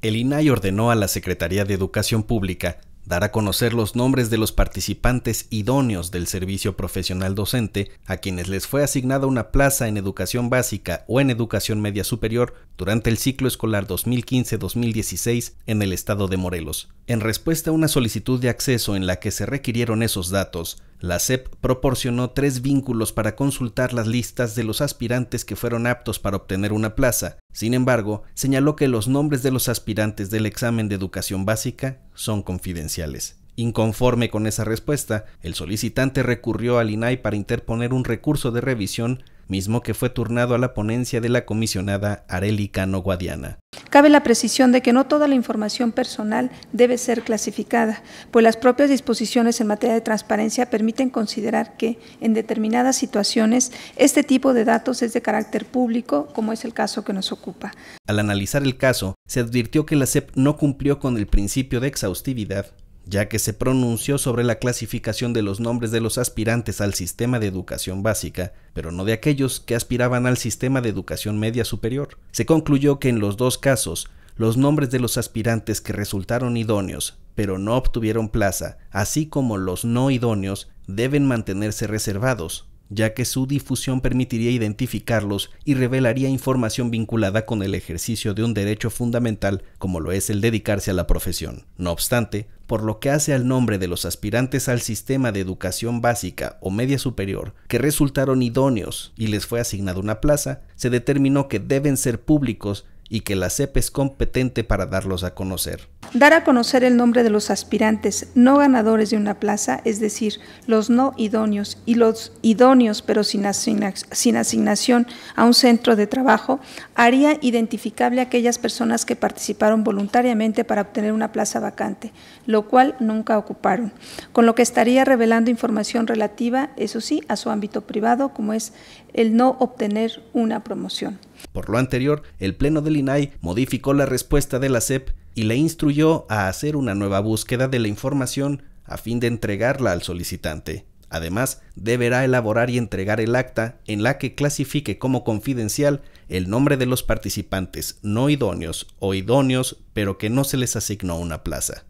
El INAI ordenó a la Secretaría de Educación Pública dar a conocer los nombres de los participantes idóneos del servicio profesional docente a quienes les fue asignada una plaza en educación básica o en educación media superior durante el ciclo escolar 2015-2016 en el estado de Morelos. En respuesta a una solicitud de acceso en la que se requirieron esos datos, la SEP proporcionó tres vínculos para consultar las listas de los aspirantes que fueron aptos para obtener una plaza. Sin embargo, señaló que los nombres de los aspirantes del examen de educación básica son confidenciales. Inconforme con esa respuesta, el solicitante recurrió al INAI para interponer un recurso de revisión mismo que fue turnado a la ponencia de la comisionada Areli Cano Guadiana. Cabe la precisión de que no toda la información personal debe ser clasificada, pues las propias disposiciones en materia de transparencia permiten considerar que, en determinadas situaciones, este tipo de datos es de carácter público, como es el caso que nos ocupa. Al analizar el caso, se advirtió que la SEP no cumplió con el principio de exhaustividad ya que se pronunció sobre la clasificación de los nombres de los aspirantes al sistema de educación básica, pero no de aquellos que aspiraban al sistema de educación media superior. Se concluyó que en los dos casos, los nombres de los aspirantes que resultaron idóneos, pero no obtuvieron plaza, así como los no idóneos, deben mantenerse reservados, ya que su difusión permitiría identificarlos y revelaría información vinculada con el ejercicio de un derecho fundamental como lo es el dedicarse a la profesión. No obstante, por lo que hace al nombre de los aspirantes al sistema de educación básica o media superior que resultaron idóneos y les fue asignada una plaza, se determinó que deben ser públicos y que la CEP es competente para darlos a conocer. Dar a conocer el nombre de los aspirantes no ganadores de una plaza, es decir, los no idóneos y los idóneos pero sin, sin asignación a un centro de trabajo, haría identificable a aquellas personas que participaron voluntariamente para obtener una plaza vacante, lo cual nunca ocuparon, con lo que estaría revelando información relativa, eso sí, a su ámbito privado, como es el no obtener una promoción. Por lo anterior, el Pleno del modificó la respuesta de la SEP y le instruyó a hacer una nueva búsqueda de la información a fin de entregarla al solicitante. Además, deberá elaborar y entregar el acta en la que clasifique como confidencial el nombre de los participantes no idóneos o idóneos pero que no se les asignó una plaza.